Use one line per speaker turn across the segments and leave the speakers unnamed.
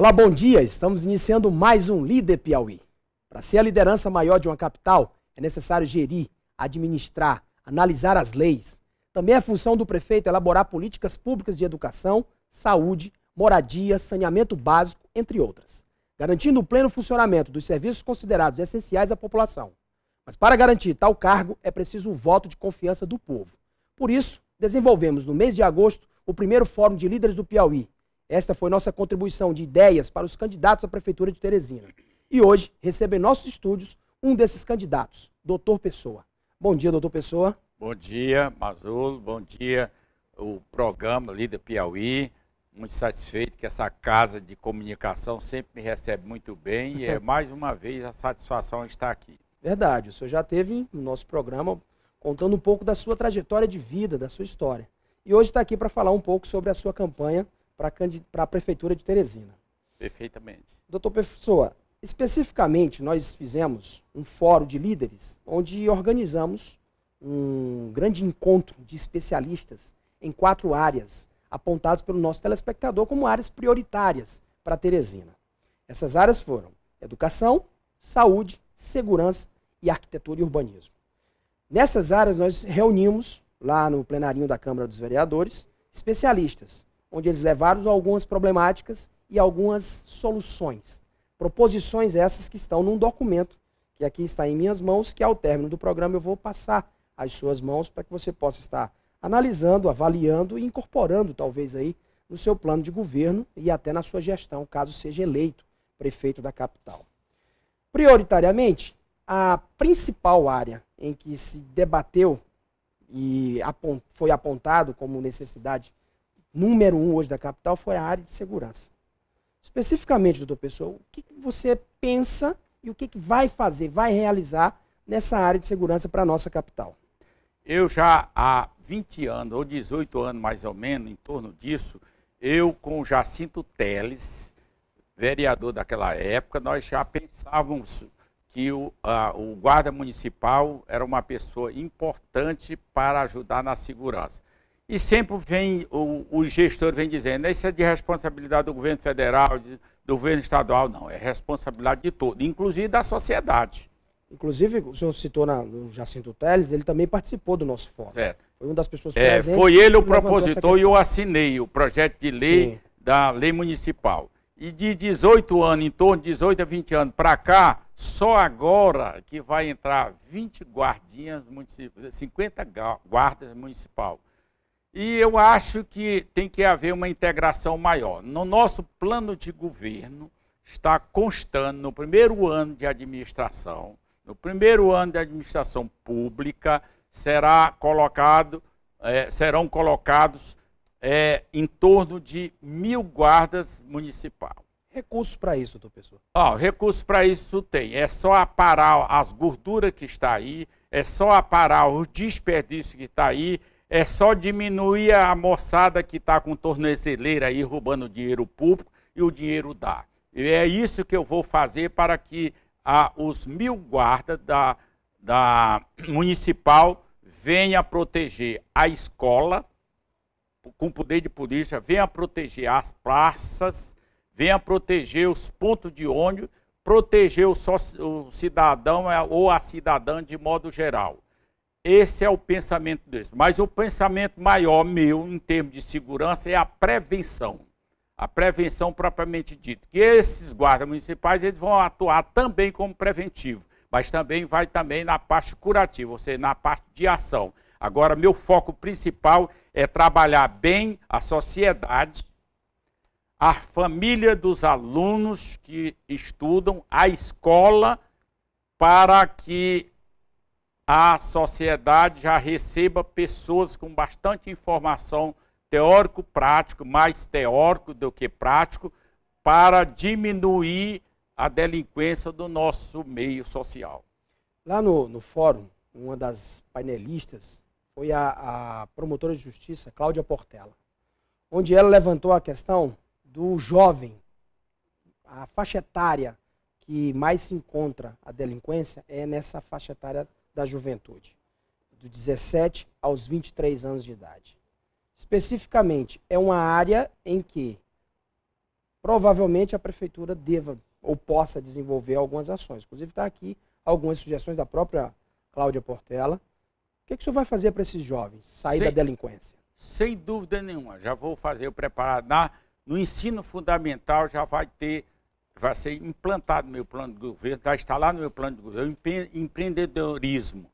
Olá, bom dia. Estamos iniciando mais um Líder Piauí. Para ser a liderança maior de uma capital, é necessário gerir, administrar, analisar as leis. Também é função do prefeito elaborar políticas públicas de educação, saúde, moradia, saneamento básico, entre outras, garantindo o pleno funcionamento dos serviços considerados essenciais à população. Mas para garantir tal cargo, é preciso um voto de confiança do povo. Por isso, desenvolvemos no mês de agosto o primeiro Fórum de Líderes do Piauí, esta foi nossa contribuição de ideias para os candidatos à Prefeitura de Teresina. E hoje recebe em nossos estúdios um desses candidatos, doutor Pessoa. Bom dia, doutor Pessoa.
Bom dia, Mazulo. Bom dia, o programa Líder Piauí. Muito satisfeito que essa casa de comunicação sempre me recebe muito bem e é mais uma vez a satisfação estar aqui. Verdade, o senhor já teve
no nosso programa contando um pouco da sua trajetória de vida, da sua história. E hoje está aqui para falar um pouco sobre a sua campanha para a Prefeitura de Teresina.
Perfeitamente.
Doutor Pessoa, especificamente nós fizemos um fórum de líderes, onde organizamos um grande encontro de especialistas em quatro áreas, apontadas pelo nosso telespectador como áreas prioritárias para Teresina. Essas áreas foram educação, saúde, segurança e arquitetura e urbanismo. Nessas áreas nós reunimos, lá no plenarinho da Câmara dos Vereadores, especialistas onde eles levaram algumas problemáticas e algumas soluções. Proposições essas que estão num documento que aqui está em minhas mãos, que ao término do programa eu vou passar às suas mãos para que você possa estar analisando, avaliando e incorporando talvez aí no seu plano de governo e até na sua gestão, caso seja eleito prefeito da capital. Prioritariamente, a principal área em que se debateu e foi apontado como necessidade número um hoje da capital foi a área de segurança. Especificamente, doutor Pessoa, o que, você pensa e o que, vai fazer, vai realizar nessa área de segurança para a nossa capital?
Eu já há 20 anos, ou 18 anos mais ou menos, em torno disso, eu com o Jacinto Teles, vereador daquela época, nós já pensávamos que o, a, o guarda municipal era uma pessoa importante para ajudar na segurança. E sempre vem, o, o gestor vem dizendo, isso é de responsabilidade do governo federal, de, do governo estadual. Não, é responsabilidade de todo, inclusive da sociedade.
Inclusive, o senhor citou na, no Jacinto Teles, ele também participou do nosso fórum.
Certo. Foi uma das pessoas é, Foi ele o propositor e eu assinei o projeto de lei Sim. da lei municipal. E de 18 anos, em torno de 18 a 20 anos para cá, só agora que vai entrar 20 guardinhas municipais, 50 guardas municipais. E eu acho que tem que haver uma integração maior. No nosso plano de governo, está constando no primeiro ano de administração, no primeiro ano de administração pública, será colocado, é, serão colocados é, em torno de mil guardas municipais. Recursos para isso, doutor Pessoa? Ah, recursos para isso tem. É só aparar as gorduras que está aí, é só aparar os desperdícios que está aí, é só diminuir a moçada que está com tornezeleira aí roubando dinheiro público e o dinheiro dá. E é isso que eu vou fazer para que a, ah, os mil guardas da, da municipal venha proteger a escola, com poder de polícia, venha proteger as praças, venha proteger os pontos de ônibus, proteger o, só, o cidadão é, ou a cidadã de modo geral. Esse é o pensamento deles. Mas o pensamento maior meu, em termos de segurança, é a prevenção. A prevenção propriamente dita. Que esses guardas municipais eles vão atuar também como preventivo, mas também vai também na parte curativa, ou seja, na parte de ação. Agora, meu foco principal é trabalhar bem a sociedade, a família dos alunos que estudam, a escola, para que a sociedade já receba pessoas com bastante informação teórico-prático, mais teórico do que prático, para diminuir a delinquência do nosso meio social. Lá no, no fórum,
uma das painelistas foi a, a promotora de justiça, Cláudia Portela, onde ela levantou a questão do jovem, a faixa etária que mais se encontra a delinquência é nessa faixa etária da juventude, do 17 aos 23 anos de idade. Especificamente, é uma área em que provavelmente a prefeitura deva ou possa desenvolver algumas ações. Inclusive, está aqui algumas sugestões da própria Cláudia Portela. O que, é que o senhor vai fazer para esses jovens sair sem, da delinquência?
Sem dúvida nenhuma. Já vou fazer o preparado. Na, no ensino fundamental já vai ter vai ser implantado no meu plano de governo, vai estar lá no meu plano de governo, empreendedorismo.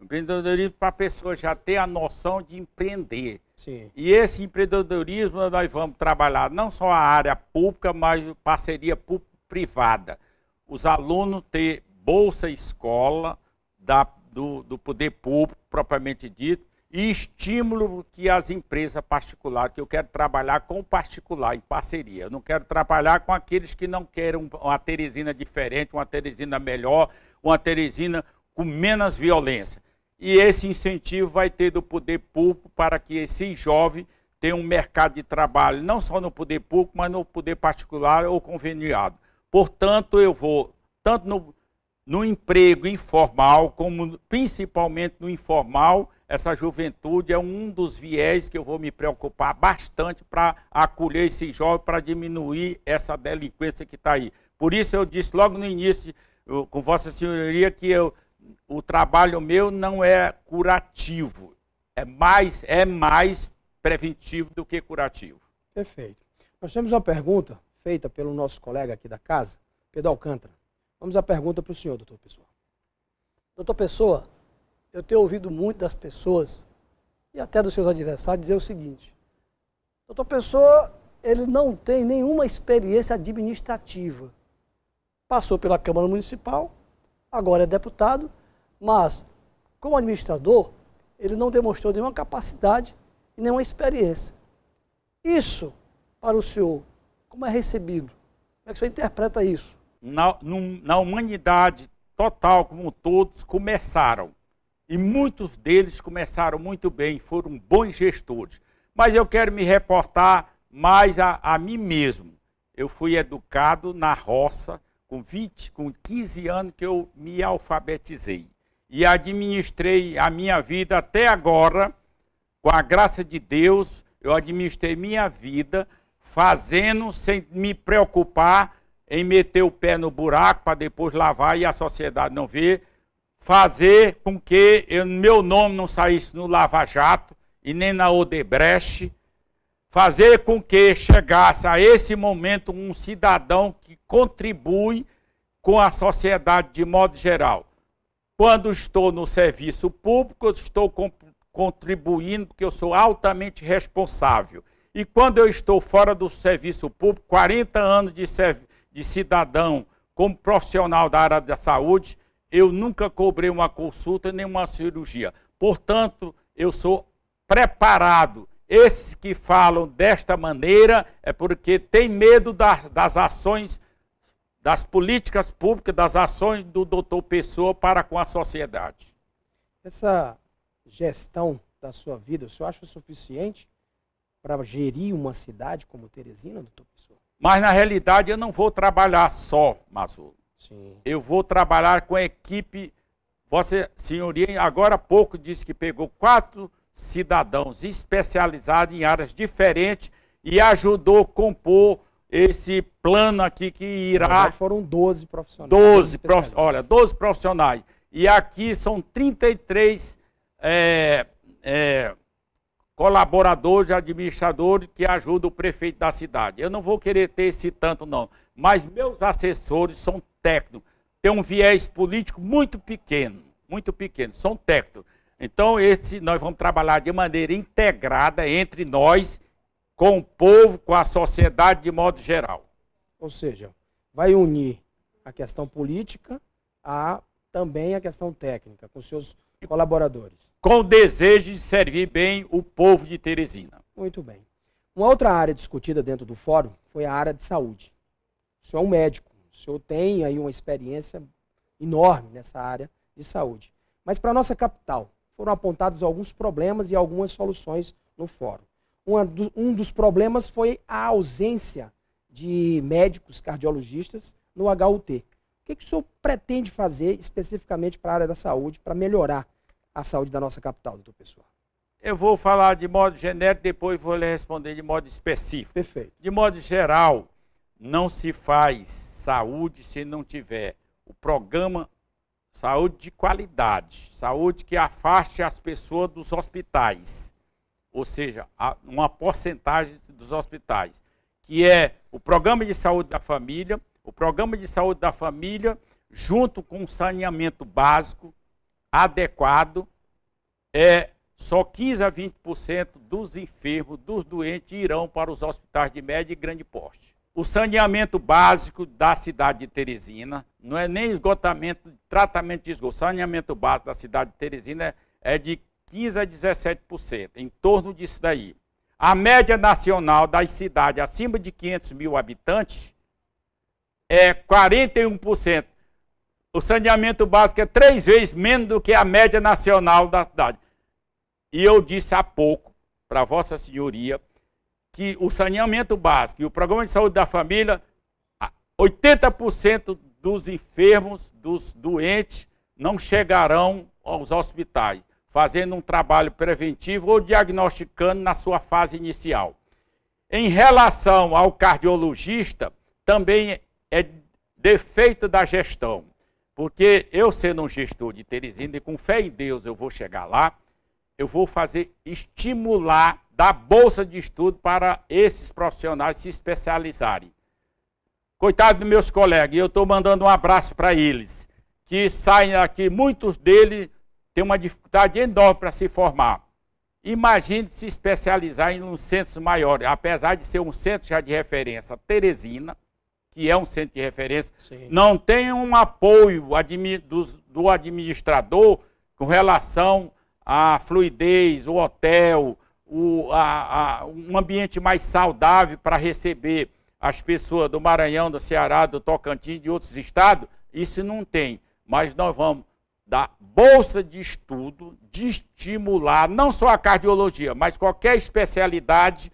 Empreendedorismo para a pessoa já ter a noção de empreender. Sim. E esse empreendedorismo nós vamos trabalhar não só a área pública, mas parceria público-privada. Os alunos ter bolsa escola da, do, do poder público, propriamente dito, e estímulo que as empresas particulares, que eu quero trabalhar com o particular, em parceria. Eu não quero trabalhar com aqueles que não querem uma Teresina diferente, uma Teresina melhor, uma Teresina com menos violência. E esse incentivo vai ter do poder público para que esse jovem tenha um mercado de trabalho, não só no poder público, mas no poder particular ou conveniado. Portanto, eu vou, tanto no no emprego informal, como principalmente no informal, essa juventude é um dos viés que eu vou me preocupar bastante para acolher esse jovem, para diminuir essa delinquência que está aí. Por isso eu disse logo no início, eu, com Vossa Senhoria, que eu, o trabalho meu não é curativo, é mais, é mais preventivo do que curativo.
Perfeito. Nós temos uma pergunta feita pelo nosso colega aqui da casa, Pedro Alcântara. Vamos à pergunta para o senhor, doutor Pessoa. Doutor Pessoa, eu tenho ouvido muito das pessoas e até dos seus adversários dizer o seguinte: doutor Pessoa, ele não tem nenhuma experiência administrativa. Passou pela Câmara Municipal, agora é deputado, mas como administrador, ele não demonstrou nenhuma capacidade e nenhuma experiência. Isso, para o senhor, como é recebido? Como é que o senhor interpreta
isso? na, num, na humanidade total como todos começaram. E muitos deles começaram muito bem, foram bons gestores. Mas eu quero me reportar mais a, a mim mesmo. Eu fui educado na roça, com 20, com 15 anos que eu me alfabetizei. E administrei a minha vida até agora, com a graça de Deus, eu administrei minha vida fazendo sem me preocupar em meter o pé no buraco para depois lavar e a sociedade não ver, fazer com que eu, meu nome não saísse no Lava Jato e nem na Odebrecht, fazer com que chegasse a esse momento um cidadão que contribui com a sociedade de modo geral. Quando estou no serviço público, eu estou contribuindo porque eu sou altamente responsável. E quando eu estou fora do serviço público, 40 anos de serviço de cidadão, como profissional da área da saúde, eu nunca cobrei uma consulta nem uma cirurgia. Portanto, eu sou preparado. Esses que falam desta maneira é porque tem medo das, das ações, das políticas públicas, das ações do doutor Pessoa para com a sociedade.
Essa gestão da sua vida, o senhor acha suficiente para
gerir uma cidade como Teresina, doutor Pessoa? Mas na realidade eu não vou trabalhar só, Mazulo. Sim. Eu vou trabalhar com equipe. Você, senhoria, agora há pouco disse que pegou quatro cidadãos especializados em áreas diferentes e ajudou a compor esse plano aqui que irá. Agora foram 12
profissionais. 12
prof... Olha, 12 profissionais. E aqui são 33 é, é, colaboradores, administradores que ajudam o prefeito da cidade. Eu não vou querer ter esse tanto, não. Mas meus assessores são técnicos. Tem um viés político muito pequeno, muito pequeno, são técnicos. Então, esse, nós vamos trabalhar de maneira integrada entre nós, com o povo, com a sociedade de modo geral. Ou seja, vai unir
a questão política a também a questão técnica, com seus colaboradores.
Com o desejo de servir bem o povo de Teresina. Muito
bem. Uma outra área discutida dentro do fórum foi a área de saúde. O senhor é um médico, o senhor tem aí uma experiência enorme nessa área de saúde. Mas para a nossa capital, foram apontados alguns problemas e algumas soluções no fórum. Do, um dos problemas foi a ausência de médicos cardiologistas no HUT. O que, que o senhor pretende fazer especificamente para a área da saúde, para melhorar a saúde da nossa capital, doutor Pessoa?
Eu vou falar de modo genérico, depois vou lhe responder de modo específico. Perfeito. De modo geral, não se faz saúde se não tiver o programa saúde de qualidade, saúde que afaste as pessoas dos hospitais, ou seja, uma porcentagem dos hospitais, que é o programa de saúde da família, o programa de saúde da família, junto com o saneamento básico adequado, é só 15 a 20% dos enfermos, dos doentes irão para os hospitais de médio e grande porte. O saneamento básico da cidade de Teresina não é nem esgotamento, tratamento de esgoto. Saneamento básico da cidade de Teresina é, é de 15 a 17%, em torno disso daí. A média nacional das cidades acima de 500 mil habitantes é 41%. O saneamento básico é três vezes menos do que a média nacional da cidade. E eu disse há pouco para Vossa Senhoria que o saneamento básico e o programa de saúde da família, 80% dos enfermos, dos doentes, não chegarão aos hospitais, fazendo um trabalho preventivo ou diagnosticando na sua fase inicial. Em relação ao cardiologista, também é defeito da gestão. Porque eu, sendo um gestor de Teresina, e com fé em Deus eu vou chegar lá, eu vou fazer estimular da bolsa de estudo para esses profissionais se especializarem. Coitado dos meus colegas, eu estou mandando um abraço para eles, que saem aqui, muitos deles têm uma dificuldade enorme para se formar. Imagine se especializar em um centro maior, apesar de ser um centro já de referência, Teresina, que é um centro de referência, Sim. não tem um apoio admi dos, do administrador com relação à fluidez, o hotel, o, a, a, um ambiente mais saudável para receber as pessoas do Maranhão, do Ceará, do Tocantins, de outros estados, isso não tem. Mas nós vamos dar bolsa de estudo, de estimular não só a cardiologia, mas qualquer especialidade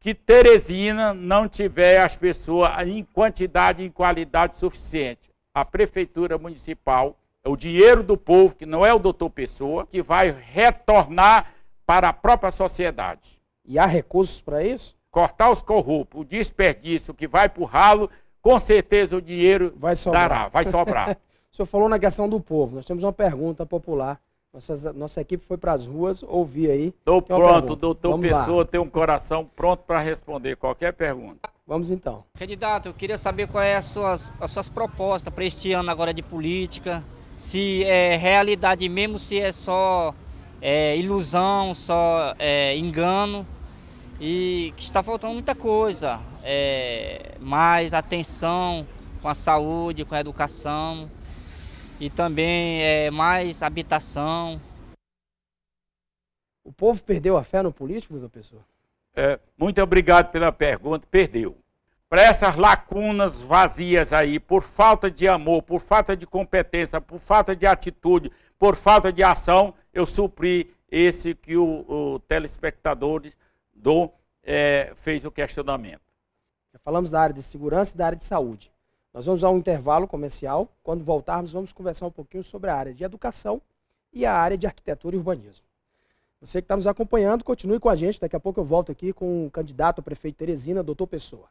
que Teresina não tiver as pessoas em quantidade e em qualidade suficiente. A prefeitura municipal, é o dinheiro do povo, que não é o doutor Pessoa, que vai retornar para a própria sociedade. E há recursos para isso? Cortar os corruptos, o desperdício que vai para o ralo, com certeza o dinheiro vai sobrar. dará, vai sobrar.
o senhor falou na questão do povo, nós temos uma pergunta popular nossa, nossa equipe foi para as ruas ouvir aí. Estou pronto, doutor Vamos Pessoa lá.
tem um coração pronto para responder qualquer pergunta. Vamos então. Candidato, eu queria saber quais são é as suas, as suas propostas para este ano agora de política. Se é realidade mesmo, se é só é, ilusão, só é, engano. E que está faltando muita coisa. É, mais atenção com a saúde, com a educação e também é, mais habitação.
O povo perdeu a fé no político, doutor Pessoa?
É, muito obrigado pela pergunta. Perdeu. Para essas lacunas vazias aí, por falta de amor, por falta de competência, por falta de atitude, por falta de ação, eu supri esse que o, o telespectador do, é, fez o questionamento.
Já falamos da área de segurança e da área de saúde. Nós vamos a um intervalo comercial. Quando voltarmos, vamos conversar um pouquinho sobre a área de educação e a área de arquitetura e urbanismo. Você que está nos acompanhando, continue com a gente. Daqui a pouco eu volto aqui com o candidato a prefeito Teresina, doutor Pessoa.